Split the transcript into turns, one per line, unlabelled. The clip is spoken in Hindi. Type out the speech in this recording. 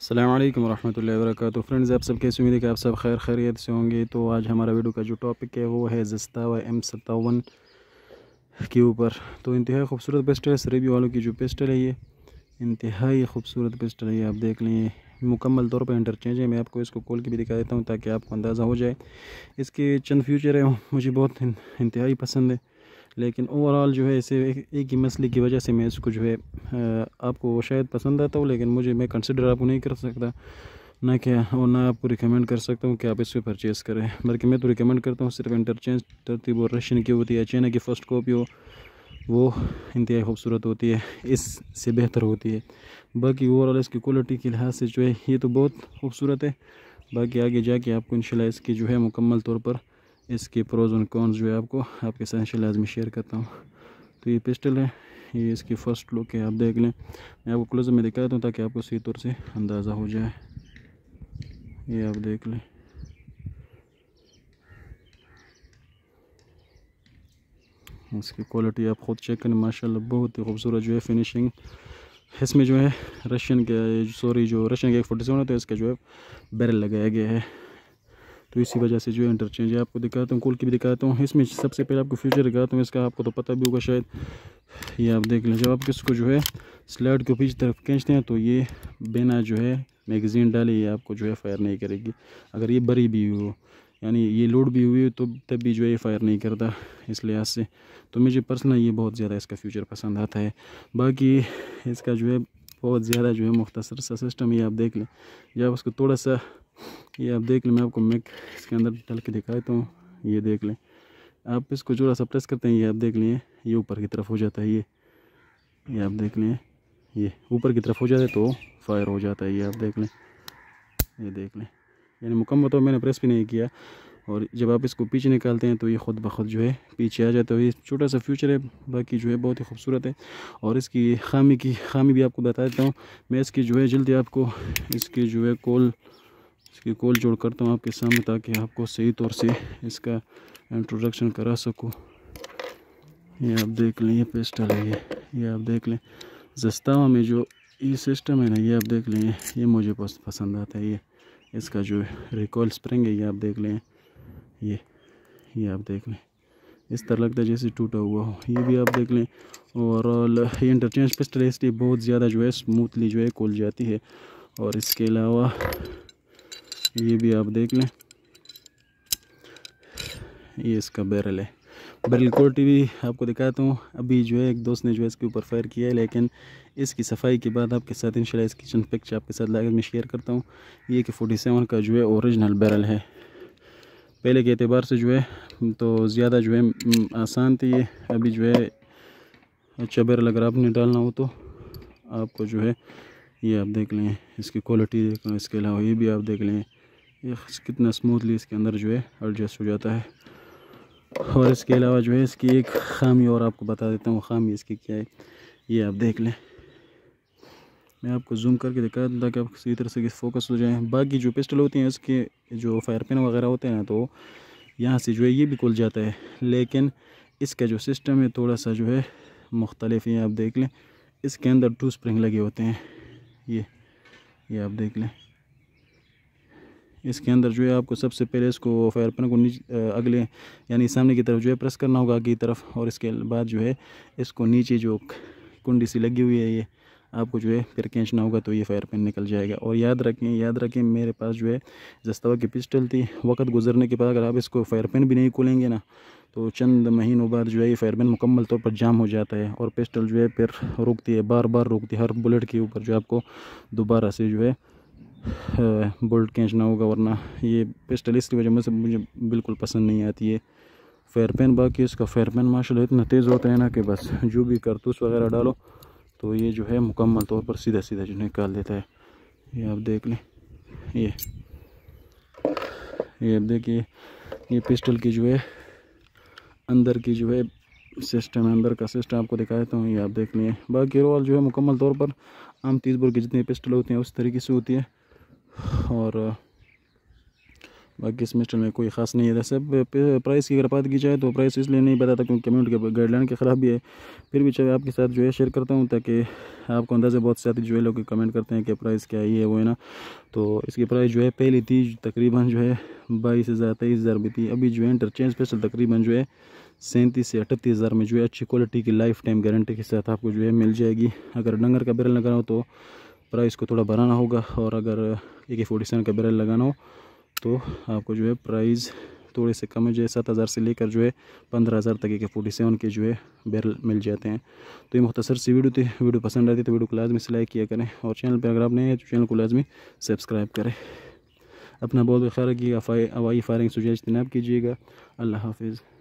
अल्लाम वरहमल वर्क फ्रेंड्स आप सब कैसे उम्मीद है कि आप सब खैर खैरियत से होंगे तो आज हमारा वीडियो का जो टॉपिक है वो है जस्ता व एम सत्तावन के ऊपर तो इंतहाई खूबसूरत पिस्टल है सरेबी वालों की जो पिस्टल है ये इंतहाई खूबसूरत पिस्टल है ये आप देख लें मुकम्मल तौर पर इंटरचेंज है मैं आपको इसको खोल के भी दिखा देता हूँ ताकि आपको अंदाज़ा हो जाए इसके चंद फ्यूचर है मुझे बहुत इंतहाई पसंद है लेकिन ओवरऑल जो है इसे एक ही मसले की वजह से मैं इसको जो है आपको शायद पसंद आता हूँ लेकिन मुझे मैं कंसिडर आपको नहीं कर सकता ना क्या और ना आपको रिकमेंड कर सकता हूँ कि आप इस परचेज़ करें बल्कि मैं तो रिकमेंड करता हूँ सिर्फ इंटरचेंज तरतीब और रशियन की होती है चाइना की फ़र्स्ट कॉपी हो वो इंतहाई खूबसूरत होती है इससे बेहतर होती है बाकी ओवरऑल इसकी क्वालिटी के लिहाज से जो है ये तो बहुत खूबसूरत है बाकी आगे जाके आपको इन इसकी जो है मुकम्मल तौर पर इसके प्रोज एंड कॉन्स जो है आपको आपके साथ लाजमी शेयर करता हूँ तो ये पिस्टल है ये इसकी फ़र्स्ट लुक है आप देख लें मैं आपको क्लोज में दिखा देता हूँ ताकि आपको सही तौर से अंदाज़ा हो जाए ये आप देख लें इसकी क्वालिटी आप ख़ुद चेक करें माशाल्लाह बहुत ही खूबसूरत जो है फिनिशिंग इसमें जो है रशियन के सॉरी जो रशियन के एक फोर्टी सेवन है तो इसका जो है बैरल लगाया गया है तो इसी वजह से जो है इंटरचेंज है आपको दिखाता हूँ कुल की भी दिखाता हूँ इसमें सबसे पहले आपको फ्यूचर दिखाता हूँ इसका आपको तो पता भी होगा शायद ये आप देख लें जब आप इसको जो है स्लैड को पीछे तरफ खींचते हैं तो ये बिना जो है मैगज़ीन डाले ये आपको जो है फायर नहीं करेगी अगर ये बरी भी हो यानी ये लोड भी हुई तो तब भी जो है फायर नहीं करता इस लिहाज से तो मुझे पर्सनली ये बहुत ज़्यादा इसका फ्यूचर पसंद आता है बाकी इसका जो है बहुत ज़्यादा जो है मुख्तर सा सिस्टम ये आप देख लें जब उसको थोड़ा सा ये आप देख लें मैं आपको मैक इसके अंदर डल के दिखा देता हूँ ये देख लें आप इसको जोड़ा सा प्रेस करते हैं ये आप देख लें ये ऊपर की तरफ हो जाता है ये ये आप देख लें ये ऊपर की तरफ हो जाता है तो फायर हो जाता है ये आप देख लें ये देख लें यानी मुकम्मल तो मैंने प्रेस भी नहीं किया और जब आप इसको पीछे निकालते हैं तो ये ख़ुद ब खुद जो है पीछे आ जाता है ये छोटा सा फ्यूचर है बाकी जो है बहुत ही खूबसूरत है और इसकी खामी की खामी भी आपको बता देता हूँ मैं इसकी जो है जल्दी आपको इसकी जो है कोल इसकी कॉल जोड़ करता तो हूँ आपके सामने ताकि आपको सही तौर से इसका इंट्रोडक्शन करा सकूँ ये आप देख लें ये पेस्टल है ये ये आप देख लें जस्तावा में जो ये सिस्टम है ना ये आप देख लें ये मुझे पसंद आता है ये इसका जो रिकॉल स्प्रिंग है ये आप देख लें ये ये आप देख लें इस तरह लगता है जैसे टूटा हुआ हो ये भी आप देख लें ओवरऑल ये इंटरचेंज पिस्टल इसलिए बहुत ज़्यादा जो है स्मूथली जो है कोल जाती है और इसके अलावा ये भी आप देख लें ये इसका बैरल है बैरल क्वालिटी भी आपको दिखाता हूँ अभी जो है एक दोस्त ने जो है इसके ऊपर फायर किया है लेकिन इसकी सफाई के बाद आपके साथ इंशाल्लाह इसकी चंद पिक्चर आपके साथ लाकर मैं शेयर करता हूँ ये कि फोर्टी सेवन का जो है ओरिजिनल बैरल है पहले के अतबार से जो है तो ज़्यादा जो है हम्म, आसान थी ये अभी जो है अच्छा बैरल अगर आपने डालना हो तो आपको जो है ये आप देख लें इसकी क्वालिटी देख लें इसके अलावा ये भी आप देख लें ये कितना स्मूथली इसके अंदर जो है एडजस्ट हो जाता है और इसके अलावा जो है इसकी एक खामी और आपको बता देता हूँ खामी इसकी क्या है ये आप देख लें मैं आपको जूम करके दिखा दूँ ताकि आप सही तरह से फोकस हो जाए बाकी जो पिस्टल होती हैं उसके जो फायर पेन वगैरह होते हैं ना तो यहाँ से जो है ये भी खुल जाता है लेकिन इसका जो सिस्टम है थोड़ा सा जो है मुख्तलिफ है आप देख लें इसके अंदर टू स्प्रिंग लगे होते हैं ये ये आप देख लें इसके अंदर जो है आपको सबसे पहले इसको फायर फायरपन को अगले यानी सामने की तरफ जो है प्रेस करना होगा आगे की तरफ और इसके बाद जो है इसको नीचे जो कुंडी सी लगी हुई है ये आपको जो है फिर खींचना होगा तो ये फायर पेन निकल जाएगा और याद रखें याद रखें मेरे पास जो है जस्तवा की पिस्टल थी वक्त गुजरने के बाद अगर आप इसको फायर पेन भी नहीं खोलेंगे ना तो चंद महीनों बाद जो है ये फायर पेन मुकम्मल तौर पर जाम हो जाता है और पिस्टल जो है फिर रुकती है बार बार रुकती है हर बुलेट के ऊपर जो आपको दोबारा से जो है बोल्ट खींचना होगा वरना ये पिस्टल इसकी वजह से मुझे बिल्कुल पसंद नहीं आती है फेयर पेन बाकी इसका फेयर पेन माशा इतना तेज़ होता है ना कि बस जो भी करतूस वगैरह डालो तो ये जो है मुकम्मल तौर पर सीधा सीधा जो निकाल देता है ये आप देख लें ये ये आप देखिए ये पिस्टल की जो है अंदर की जो है सिस्टम अंदर का सिस्टम आपको दिखा देता हूँ तो ये आप देख लें बाकी रोल जो है मुकम्मल तौर पर आम तीस बोल के जितने पिस्टल होते हैं उस तरीके से होती है और बाकी सेमेस्टर में कोई ख़ास नहीं है जैसे प्राइस की अगर बात की जाए तो प्राइस इसलिए नहीं बताता क्योंकि कम्यूनिटी के गाइडलाइन के ख़राब भी है फिर भी चाहे आपके साथ जो है शेयर करता हूँ ताकि आपको अंदाज़े बहुत सारे जो है लोग कमेंट करते हैं कि प्राइस क्या ही है वो है ना तो इसकी प्राइस जो है पहली थी तकरीबन जो है बाईस हज़ार तेईस हज़ार भी थी अभी जो है इंटरचेंज स्पेशल तकरीबन जो है सैंतीस से अठतीस हज़ार में जो है अच्छी क्वालिटी की लाइफ टाइम गारंटी के साथ आपको जो है मिल जाएगी अगर डंगर का बैरल लगाना हो तो प्राइस को थोड़ा बढ़ाना होगा और अगर ए के फोर्टी सेवन का बैरल लगाना हो तो आपको जो है प्राइस थोड़े से कम है जो है सात हज़ार से लेकर जो है पंद्रह हज़ार तक के फोर्टी सेवन के जो है बैरल मिल जाते हैं तो ये मुख्तर सी वीडियो थी वीडियो पसंद आती है तो वीडियो को लाजमी से लाइक किया करें और चैनल पर अगर आप नहीं हैं तो चैनल को लाजमी सब्सक्राइब करें अपना बहुत ख्याल रखिएगा हवाई फायरिंग से इज्तनाब कीजिएगा अल्लाह हाफिज़